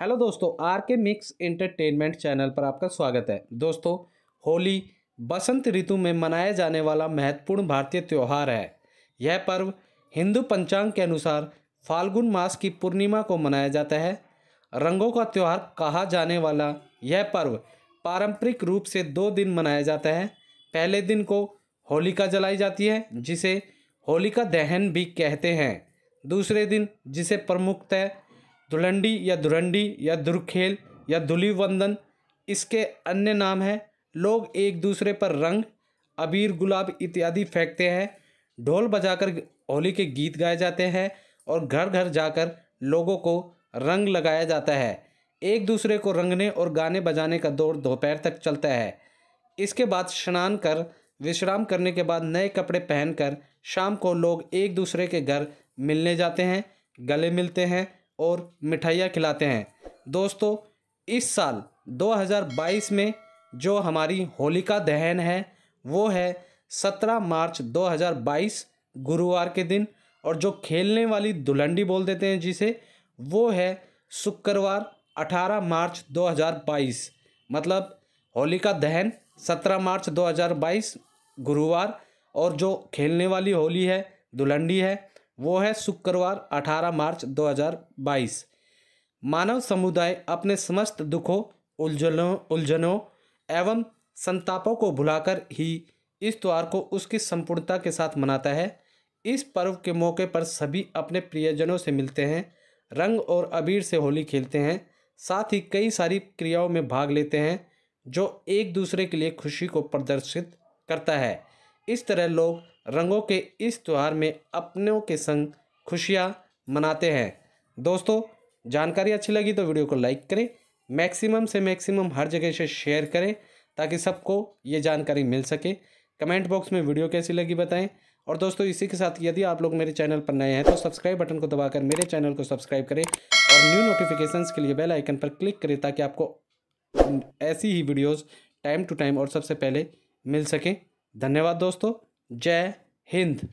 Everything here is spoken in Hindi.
हेलो दोस्तों आर के मिक्स एंटरटेनमेंट चैनल पर आपका स्वागत है दोस्तों होली बसंत ऋतु में मनाया जाने वाला महत्वपूर्ण भारतीय त्यौहार है यह पर्व हिंदू पंचांग के अनुसार फाल्गुन मास की पूर्णिमा को मनाया जाता है रंगों का त्यौहार कहा जाने वाला यह पर्व पारंपरिक रूप से दो दिन मनाया जाता है पहले दिन को होलिका जलाई जाती है जिसे होलिका दहन भी कहते हैं दूसरे दिन जिसे प्रमुखतः दुलंडी या दुरंडी या दुर्खेल या दुली वंदन इसके अन्य नाम हैं लोग एक दूसरे पर रंग अबीर गुलाब इत्यादि फेंकते हैं ढोल बजाकर होली के गीत गाए जाते हैं और घर घर जाकर लोगों को रंग लगाया जाता है एक दूसरे को रंगने और गाने बजाने का दौर दोपहर तक चलता है इसके बाद स्नान कर विश्राम करने के बाद नए कपड़े पहनकर शाम को लोग एक दूसरे के घर मिलने जाते हैं गले मिलते हैं और मिठाइयाँ खिलाते हैं दोस्तों इस साल 2022 में जो हमारी होलिका दहन है वो है 17 मार्च 2022 गुरुवार के दिन और जो खेलने वाली दुल्हडी बोल देते हैं जिसे वो है शुक्रवार 18 मार्च 2022 मतलब होलिका दहन 17 मार्च 2022 गुरुवार और जो खेलने वाली होली है दुल्हडी है वो है शुक्रवार 18 मार्च 2022 मानव समुदाय अपने समस्त दुखों उलझनों उलझनों एवं संतापों को भुलाकर ही इस त्यौहार को उसकी संपूर्णता के साथ मनाता है इस पर्व के मौके पर सभी अपने प्रियजनों से मिलते हैं रंग और अबीर से होली खेलते हैं साथ ही कई सारी क्रियाओं में भाग लेते हैं जो एक दूसरे के लिए खुशी को प्रदर्शित करता है इस तरह लोग रंगों के इस त्यौहार में अपनों के संग खुशियाँ मनाते हैं दोस्तों जानकारी अच्छी लगी तो वीडियो को लाइक करें मैक्सिमम से मैक्सिमम हर जगह से शेयर करें ताकि सबको ये जानकारी मिल सके कमेंट बॉक्स में वीडियो कैसी लगी बताएं और दोस्तों इसी के साथ यदि आप लोग मेरे चैनल पर नए हैं तो सब्सक्राइब बटन को दबाकर मेरे चैनल को सब्सक्राइब करें और न्यू नोटिफिकेशंस के लिए बेल आइकन पर क्लिक करें ताकि आपको ऐसी ही वीडियोस टाइम टू टाइम और सबसे पहले मिल सकें धन्यवाद दोस्तों जय हिंद